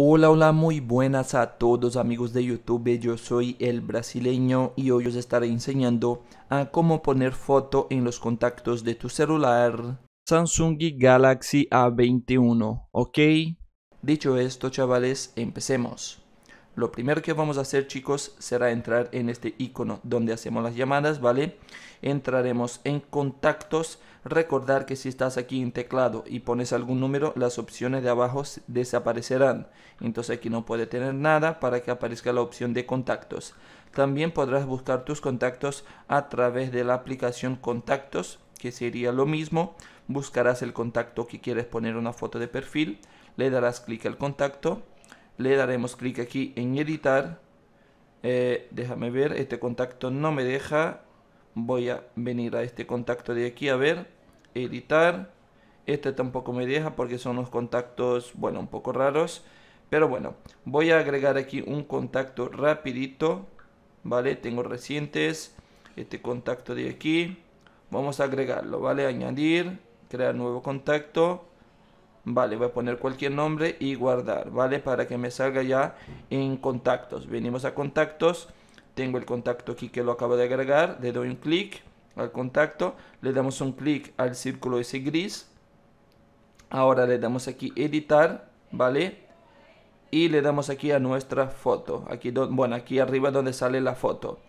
Hola, hola, muy buenas a todos amigos de YouTube, yo soy el brasileño y hoy os estaré enseñando a cómo poner foto en los contactos de tu celular Samsung Galaxy A21, ¿ok? Dicho esto chavales, empecemos. Lo primero que vamos a hacer chicos será entrar en este icono donde hacemos las llamadas, ¿vale? Entraremos en contactos. Recordar que si estás aquí en teclado y pones algún número, las opciones de abajo desaparecerán. Entonces aquí no puede tener nada para que aparezca la opción de contactos. También podrás buscar tus contactos a través de la aplicación contactos, que sería lo mismo. Buscarás el contacto que quieres poner una foto de perfil, le darás clic al contacto le daremos clic aquí en editar eh, déjame ver, este contacto no me deja voy a venir a este contacto de aquí a ver editar este tampoco me deja porque son unos contactos bueno un poco raros pero bueno voy a agregar aquí un contacto rapidito vale tengo recientes este contacto de aquí vamos a agregarlo vale añadir crear nuevo contacto Vale, voy a poner cualquier nombre y guardar, ¿vale? Para que me salga ya en contactos. Venimos a contactos. Tengo el contacto aquí que lo acabo de agregar. Le doy un clic al contacto. Le damos un clic al círculo ese gris. Ahora le damos aquí editar, ¿vale? Y le damos aquí a nuestra foto. Aquí, bueno, aquí arriba donde sale la foto.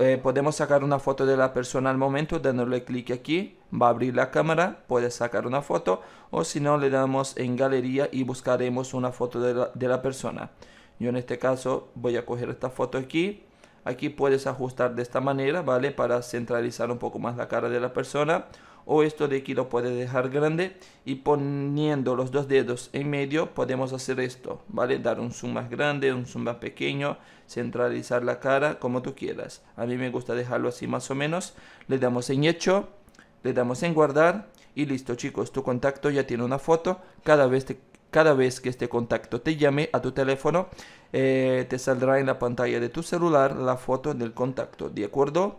Eh, podemos sacar una foto de la persona al momento dándole clic aquí va a abrir la cámara puede sacar una foto o si no le damos en galería y buscaremos una foto de la, de la persona yo en este caso voy a coger esta foto aquí aquí puedes ajustar de esta manera vale para centralizar un poco más la cara de la persona o esto de aquí lo puedes dejar grande y poniendo los dos dedos en medio podemos hacer esto, ¿vale? Dar un zoom más grande, un zoom más pequeño, centralizar la cara como tú quieras. A mí me gusta dejarlo así más o menos. Le damos en hecho, le damos en guardar y listo chicos, tu contacto ya tiene una foto. Cada vez, cada vez que este contacto te llame a tu teléfono, eh, te saldrá en la pantalla de tu celular la foto del contacto, ¿de acuerdo?